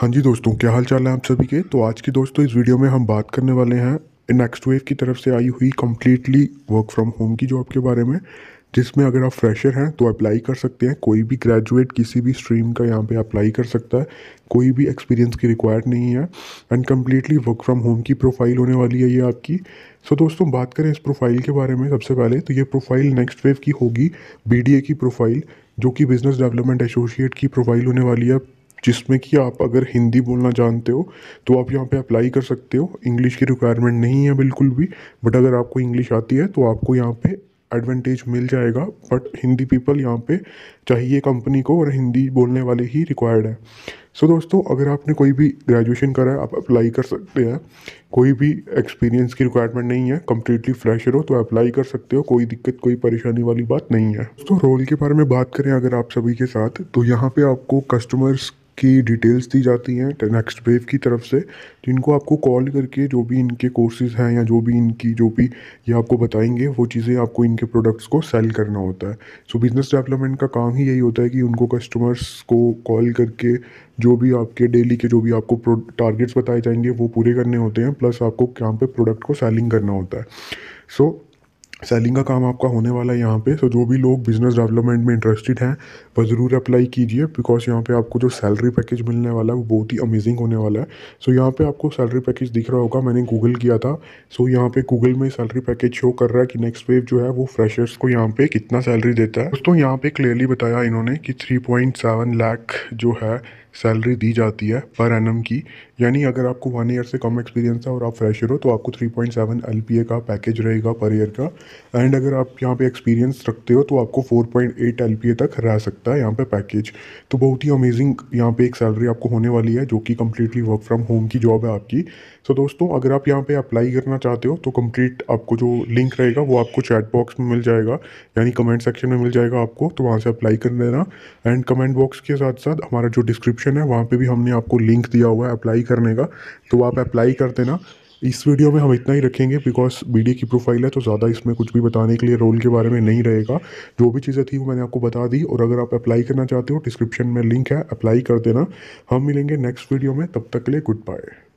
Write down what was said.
हाँ जी दोस्तों क्या हाल चाल है आप सभी के तो आज की दोस्तों इस वीडियो में हम बात करने वाले हैं नेक्स्ट वेव की तरफ से आई हुई कम्प्लीटली वर्क फ्रॉम होम की जॉब के बारे में जिसमें अगर आप फ्रेशर हैं तो अप्लाई कर सकते हैं कोई भी ग्रेजुएट किसी भी स्ट्रीम का यहाँ पे अप्लाई कर सकता है कोई भी एक्सपीरियंस की रिक्वायर्ड नहीं है and completely work from home की प्रोफाइल होने वाली है ये आपकी सो so दोस्तों बात करें इस प्रोफाइल के बारे में सबसे पहले तो ये प्रोफाइल नेक्स्ट वेव की होगी बी की प्रोफाइल जो कि बिज़नेस डेवलपमेंट एसोसिएट की प्रोफाइल होने वाली है जिसमें कि आप अगर हिंदी बोलना जानते हो तो आप यहाँ पे अप्लाई कर सकते हो इंग्लिश की रिक्वायरमेंट नहीं है बिल्कुल भी बट अगर आपको इंग्लिश आती है तो आपको यहाँ पे एडवांटेज मिल जाएगा बट हिंदी पीपल यहाँ पे चाहिए कंपनी को और हिंदी बोलने वाले ही रिक्वायर्ड है सो so दोस्तों अगर आपने कोई भी ग्रेजुएशन करा है आप अप्लाई कर सकते हैं कोई भी एक्सपीरियंस की रिक्वायरमेंट नहीं है कम्प्लीटली फ्रेशर हो तो अप्लाई कर सकते हो कोई दिक्कत कोई परेशानी वाली बात नहीं है दोस्तों रोल के बारे में बात करें अगर आप सभी के साथ तो यहाँ पर आपको कस्टमर्स की डिटेल्स दी जाती हैं नेक्स्ट वेव की तरफ से जिनको आपको कॉल करके जो भी इनके कोर्सेज हैं या जो भी इनकी जो भी ये आपको बताएंगे वो चीज़ें आपको इनके प्रोडक्ट्स को सेल करना होता है सो बिज़नेस डेवलपमेंट का काम ही यही होता है कि उनको कस्टमर्स को कॉल करके जो भी आपके डेली के जो भी आपको टारगेट्स बताए जाएंगे वो पूरे करने होते हैं प्लस आपको यहाँ पे प्रोडक्ट को सेलिंग करना होता है सो so, सेलिंग का काम आपका होने वाला है यहाँ पे सो so, जो भी लोग बिजनेस डेवलपमेंट में इंटरेस्टेड हैं वह ज़रूर अप्लाई कीजिए बिकॉज यहाँ पे आपको जो सैलरी पैकेज मिलने वाला है वो बहुत ही अमेजिंग होने वाला है सो so, यहाँ पे आपको सैलरी पैकेज दिख रहा होगा मैंने गूगल किया था सो so, यहाँ पे गूगल में सैलरी पैकेज शो कर रहा है कि नेक्स्ट वेव जो है वो फ्रेशर्स को यहाँ पे कितना सैलरी देता है दोस्तों यहाँ पे क्लियरली बताया इन्होंने कि थ्री पॉइंट लाख जो है सैलरी दी जाती है पर एनम की यानी अगर आपको वन ईयर से कम एक्सपीरियंस है और आप फ्रेशर हो तो आपको 3.7 पॉइंट का पैकेज रहेगा पर ईयर का एंड अगर आप यहाँ पे एक्सपीरियंस रखते हो तो आपको 4.8 पॉइंट तक रह सकता है यहाँ पे पैकेज तो बहुत ही अमेजिंग यहाँ पे एक सैलरी आपको होने वाली है जो कि कम्प्लीटली वर्क फ्रॉम होम की जॉब है आपकी सो so दोस्तों अगर आप यहाँ पर अप्लाई करना चाहते हो तो कम्प्लीट आपको जो लिंक रहेगा वो आपको चैट बॉक्स में मिल जाएगा यानी कमेंट सेक्शन में मिल जाएगा आपको तो वहाँ से अप्लाई कर लेना एंड कमेंट बॉक्स के साथ साथ हमारा जो डिस्क्रिप्शन डिस्क्रिप्शन है वहाँ पे भी हमने आपको लिंक दिया हुआ है अप्लाई करने का तो आप अप्लाई कर देना इस वीडियो में हम इतना ही रखेंगे बिकॉज बी की प्रोफाइल है तो ज़्यादा इसमें कुछ भी बताने के लिए रोल के बारे में नहीं रहेगा जो भी चीज़ें थी वो मैंने आपको बता दी और अगर आप अप्लाई करना चाहते हो डिस्क्रिप्शन में लिंक है अप्लाई कर देना हम मिलेंगे नेक्स्ट वीडियो में तब तक के लिए गुड बाय